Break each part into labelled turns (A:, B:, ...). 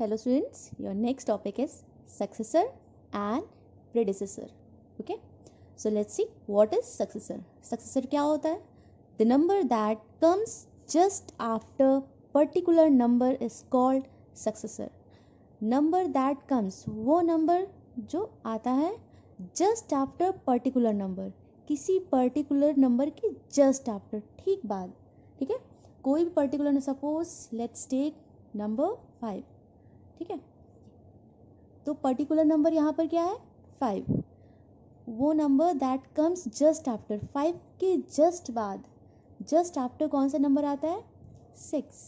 A: hello students your next topic is successor and predecessor okay so let's see what is successor successor kya hota hai the number that comes just after particular number is called successor number that comes वो number जो आता है just after particular number किसी particular number के just after ठीक बाद ठीक है कोई भी particular suppose let's take number five ठीक है तो पर्टिकुलर नंबर यहाँ पर क्या है फाइव वो number that comes just after five के जस्ट बाद जस्ट आफ्टर कौन सा नंबर आता है सिक्स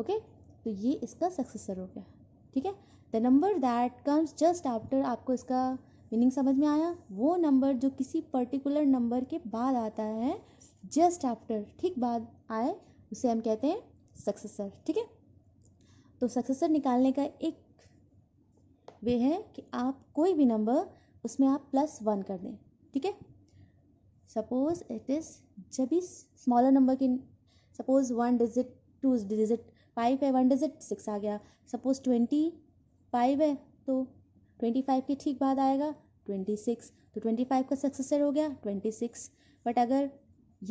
A: ओके तो ये इसका सक्सेसर हो गया ठीक है the number that comes just after आपको इसका मीनिंग समझ में आया वो नंबर जो किसी पर्टिकुलर नंबर के बाद आता है जस्ट आफ्टर ठीक बाद आए उसे हम कहते हैं सक्सेसर ठीक है तो सक्सेसर निकालने का एक वे है कि आप कोई भी नंबर उसमें आप प्लस वन कर दें ठीक है सपोज इट इज़ जब भी स्मॉलर नंबर के suppose one digit two digit five है वन डिजिट सिक्स आ गया सपोज ट्वेंटी फाइव है तो ट्वेंटी फाइव के ठीक बाद आएगा ट्वेंटी सिक्स तो ट्वेंटी फाइव का सक्सेसर हो गया ट्वेंटी सिक्स बट अगर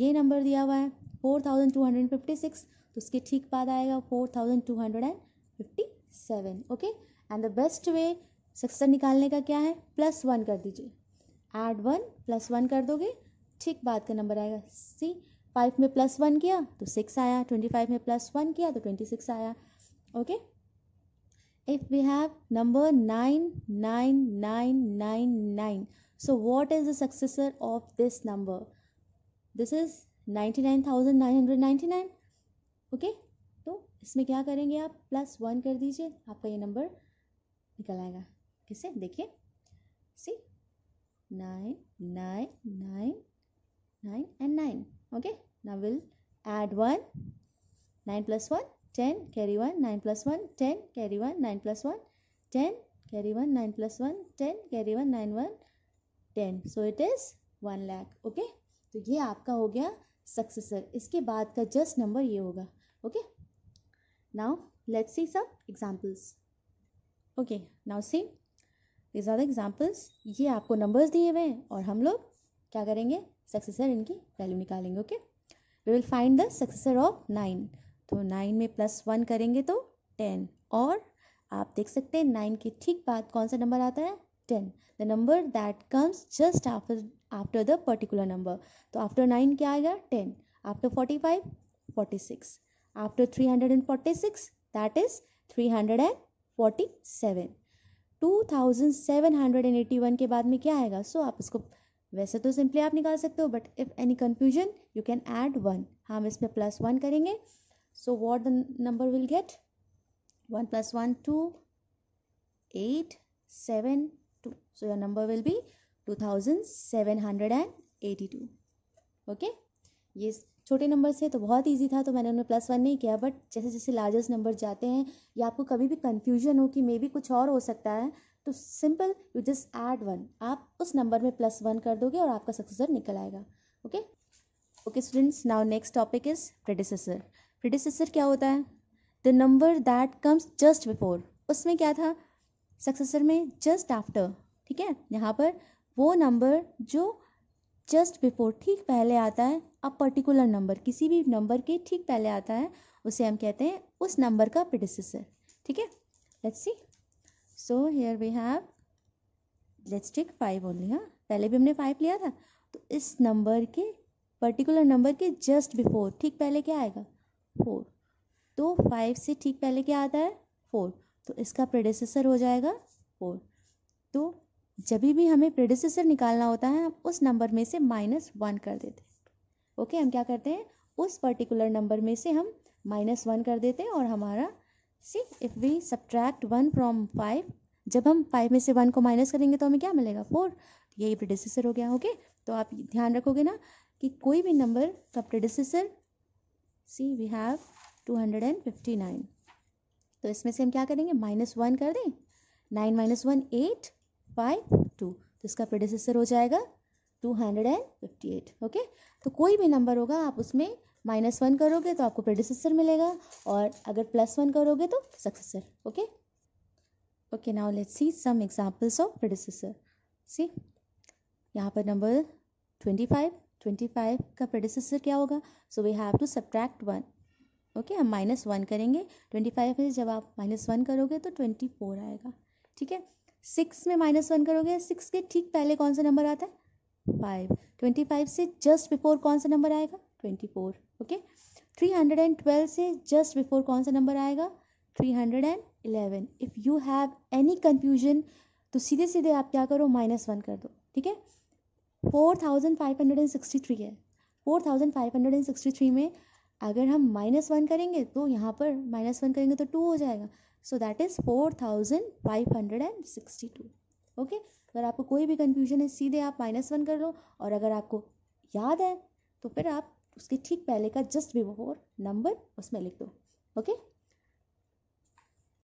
A: ये नंबर दिया हुआ है four thousand two hundred fifty six तो उसके ठीक बाद आएगा four thousand two hundred and seven okay and the best way successor निकालने का क्या है प्लस वन कर दीजिए एड वन प्लस वन कर दोगे ठीक बात का नंबर आएगा सी फाइव में प्लस वन किया तो सिक्स आया ट्वेंटी फाइव में प्लस वन किया तो ट्वेंटी सिक्स आया okay if we have number nine nine nine nine nine so what is the successor of this number this is ninety nine thousand nine hundred ninety nine okay तो इसमें क्या करेंगे आप plus one कर दीजिए आपका ये नंबर निकल आएगा किससे देखिए see nine nine nine nine and nine okay ना will add one nine plus one ten carry one nine plus one ten carry one nine plus one ten carry one nine plus one ten carry one nine one ten so it is one lakh okay तो ये आपका हो गया successor इसके बाद का just number ये होगा okay okay? Now let's see some examples. Okay, now see these are the examples. ये आपको numbers दिए हुए हैं और हम लोग क्या करेंगे successor इनकी value निकालेंगे okay we will find the successor of nine तो नाइन में प्लस वन करेंगे तो टेन और आप देख सकते हैं नाइन के ठीक बाद कौन सा नंबर आता है ten the number that comes just after after the particular number तो आफ्टर नाइन क्या आएगा ten after forty five forty six after 346 that is 347 2781 के बाद में क्या आएगा सो so, आप इसको वैसे तो सिंपली आप निकाल सकते हो but if any confusion you can add one हम इसमें प्लस वन करेंगे so what the number will get one plus one two eight seven two so your number will be two thousand seven hundred and eighty two okay ये छोटे number से तो बहुत easy था तो मैंने उनमें प्लस वन नहीं किया बट जैसे जैसे लार्जेस्ट नंबर जाते हैं या आपको कभी भी कन्फ्यूजन हो कि मे बी कुछ और हो सकता है तो simple you just add one आप उस नंबर में प्लस वन कर दोगे और आपका सक्सेसर निकल आएगा okay okay students now next topic is predecessor predecessor क्या होता है the number that comes just before उसमें क्या था सक्सेसर में जस्ट आफ्टर ठीक है यहाँ पर वो नंबर जो जस्ट बिफोर ठीक पहले आता है अ पर्टिकुलर नंबर किसी भी नंबर के ठीक पहले आता है उसे हम कहते हैं उस नंबर का प्रिडिसेसर ठीक है let's see so here we have let's take five only हाँ पहले भी हमने फाइव लिया था तो इस नंबर के पर्टिकुलर नंबर के जस्ट बिफोर ठीक पहले क्या आएगा फोर तो फाइव से ठीक पहले क्या आता है फोर तो इसका प्रोडेसेसर हो जाएगा फोर तो जब भी हमें प्रेडिसेसर निकालना होता है हम उस नंबर में से माइनस वन कर देते हैं ओके हम क्या करते हैं उस पर्टिकुलर नंबर में से हम माइनस वन कर देते हैं और हमारा see if we subtract one from five जब हम फाइव में से वन को माइनस करेंगे तो हमें क्या मिलेगा फोर यही प्रेडिसेसर हो गया ओके तो आप ध्यान रखोगे ना कि कोई भी नंबर का predecessor see we have two hundred and fifty nine तो इसमें से हम क्या करेंगे माइनस वन कर दें nine minus one eight by two तो इसका प्रोडिसेसर हो जाएगा two hundred and fifty eight okay तो कोई भी नंबर होगा आप उसमें माइनस वन करोगे तो आपको प्रोडिसेसर मिलेगा और अगर प्लस वन करोगे तो successor okay okay now let's see some examples of predecessor see यहाँ पर number twenty five twenty five का प्रोडिसेसर क्या होगा so we have to subtract one okay हम माइनस वन करेंगे ट्वेंटी फाइव में जब आप माइनस वन करोगे तो ट्वेंटी फोर आएगा ठीक है सिक्स में माइनस वन करोगे सिक्स के ठीक पहले कौन सा नंबर आता है फाइव ट्वेंटी फाइव से जस्ट बिफोर कौन सा नंबर आएगा twenty four okay three hundred and twelve से जस्ट बिफोर कौन सा नंबर आएगा three hundred and eleven if you have any confusion तो सीधे सीधे आप क्या करो माइनस वन कर दो ठीक है four thousand five hundred and sixty three है four thousand five hundred and sixty three में अगर हम माइनस वन करेंगे तो यहाँ पर माइनस वन करेंगे तो टू हो जाएगा so that is four thousand five hundred and sixty two okay अगर आपको कोई भी कन्फ्यूजन है सीधे आप माइनस वन कर लो और अगर आपको याद है तो फिर आप उसके ठीक पहले का जस्ट बिफोर नंबर उसमें लिख दो ओके